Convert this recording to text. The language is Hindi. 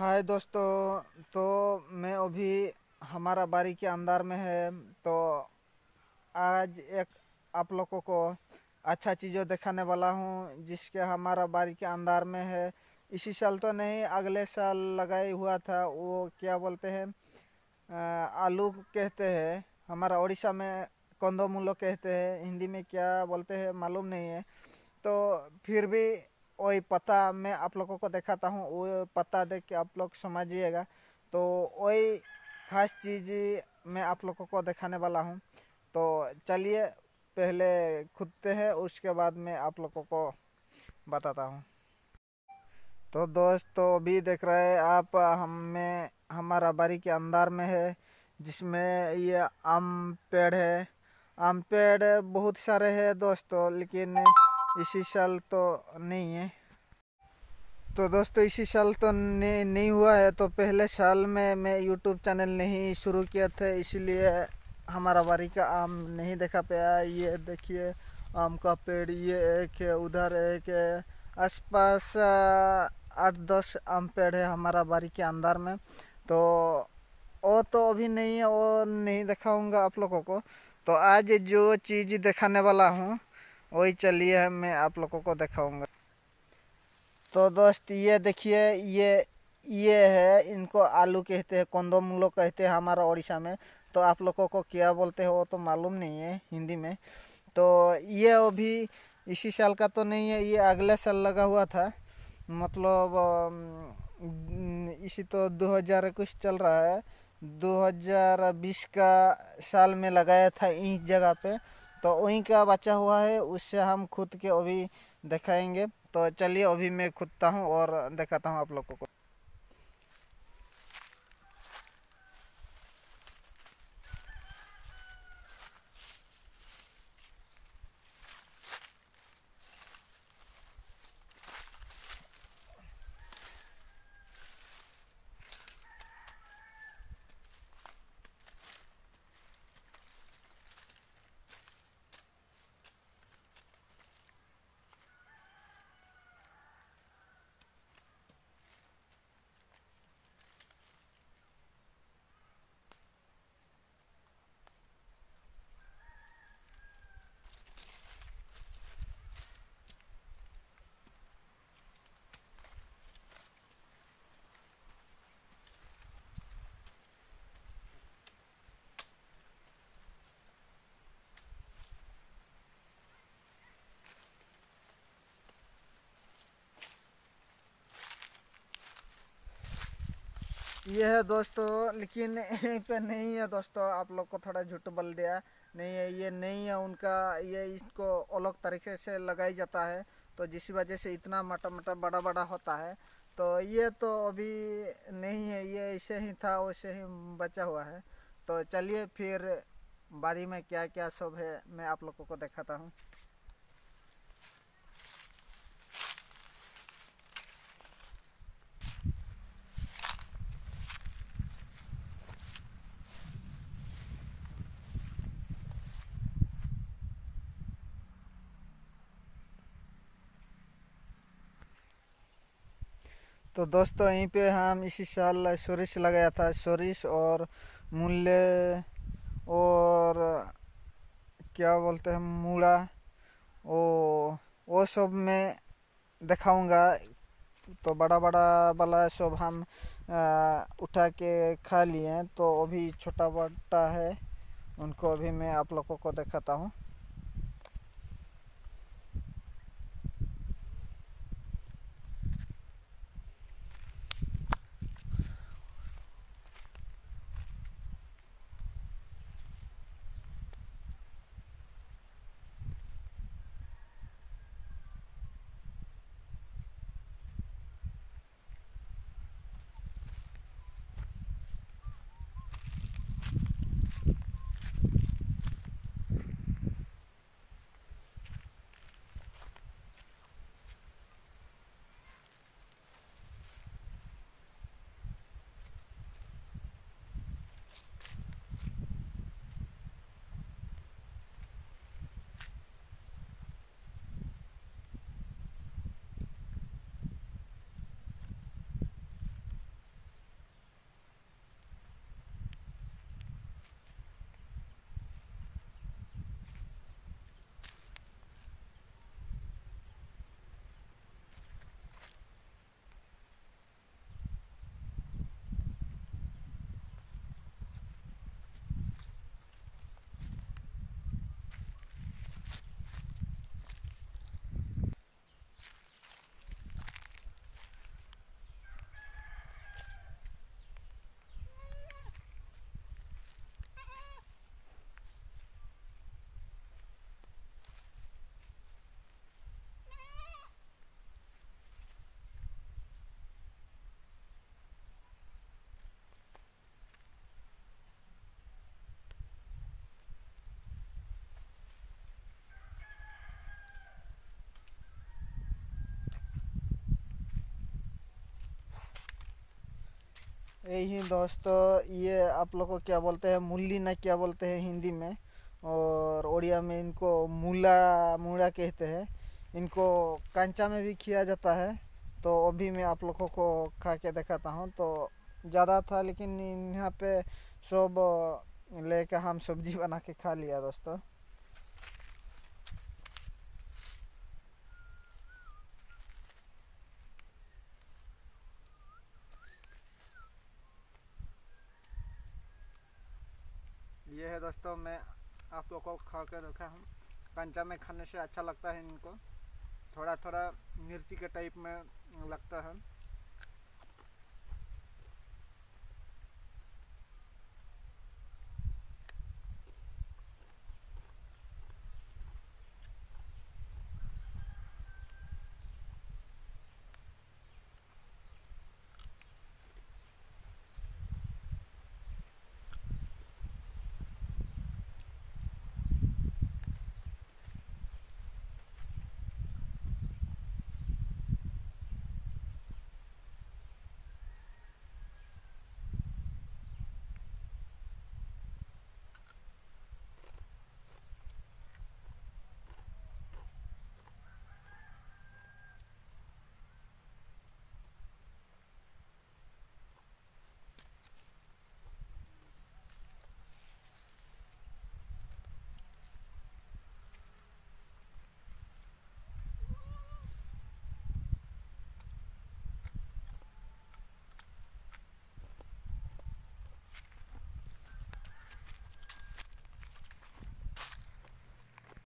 हाय दोस्तों तो मैं अभी हमारा बारी के अंदर में है तो आज एक आप लोगों को अच्छा चीज़ों दिखाने वाला हूँ जिसके हमारा बारी के अंदर में है इसी साल तो नहीं अगले साल लगाई हुआ था वो क्या बोलते हैं आलू कहते हैं हमारा उड़ीसा में कंदोमूलो कहते हैं हिंदी में क्या बोलते हैं मालूम नहीं है तो फिर भी वही पता मैं आप लोगों को दिखाता हूँ वो पता देख के आप लोग समझिएगा तो वही खास चीज़ मैं आप लोगों को दिखाने वाला हूँ तो चलिए पहले खुदते हैं उसके बाद मैं आप लोगों को बताता हूँ तो दोस्तों अभी देख रहे हैं आप हम में हमारा बारी के अंदर में है जिसमें ये आम पेड़ है आम पेड़ बहुत सारे हैं दोस्तों लेकिन इसी साल तो नहीं है तो दोस्तों इसी साल तो नहीं नहीं हुआ है तो पहले साल में मैं यूट्यूब चैनल नहीं शुरू किया था इसीलिए हमारा बारी का आम नहीं देखा पाया ये देखिए आम का पेड़ ये एक है उधर एक है आसपास आठ दस आम पेड़ है हमारा बारी के अंदर में तो वो तो अभी नहीं है वो नहीं दिखाऊंगा आप लोगों को तो आज जो चीज़ दिखाने वाला हूँ वही चलिए मैं आप लोगों को दिखाऊंगा तो दोस्त ये देखिए ये ये है इनको आलू कहते हैं कंदो मूलो कहते हैं हमारा उड़ीसा में तो आप लोगों को क्या बोलते हैं वो तो मालूम नहीं है हिंदी में तो ये अभी इसी साल का तो नहीं है ये अगले साल लगा हुआ था मतलब इसी तो दो हज़ार इक्कीस चल रहा है 2020 का साल में लगाया था इस जगह पे तो वहीं का बचा हुआ है उससे हम खुद के अभी दिखाएंगे तो चलिए अभी मैं खुदता हूँ और दिखाता हूँ आप लोगों को ये है दोस्तों लेकिन यहीं पे नहीं है दोस्तों आप लोग को थोड़ा झूठ बल दिया नहीं है ये नहीं है उनका ये इसको अलग तरीके से लगाई जाता है तो जिस वजह से इतना मोटा मोटा बड़ा बड़ा होता है तो ये तो अभी नहीं है ये ऐसे ही था वैसे ही बचा हुआ है तो चलिए फिर बाड़ी में क्या क्या सब है मैं आप लोगों को दिखाता हूँ तो दोस्तों यहीं पे हम इसी साल सोरिश लगाया था सोरिश और मूल्य और क्या बोलते हैं मूड़ा ओ वो सब मैं दिखाऊंगा तो बड़ा बड़ा वाला सब हम उठा के खा लिए हैं तो अभी छोटा बड़ा है उनको अभी मैं आप लोगों को दिखाता हूँ यही दोस्तों ये आप लोग को क्या बोलते हैं मूली ना क्या बोलते हैं हिंदी में और उड़िया में इनको मूला मूड़ा कहते हैं इनको कांचा में भी खिया जाता है तो अभी मैं आप लोगों को खा के दिखाता हूँ तो ज़्यादा था लेकिन यहाँ पे सब लेके हम सब्जी बना के खा लिया दोस्तों दोस्तों मैं आप लोगों को खा कर रखा हूँ कंचा में खाने से अच्छा लगता है इनको थोड़ा थोड़ा मिर्ची के टाइप में लगता है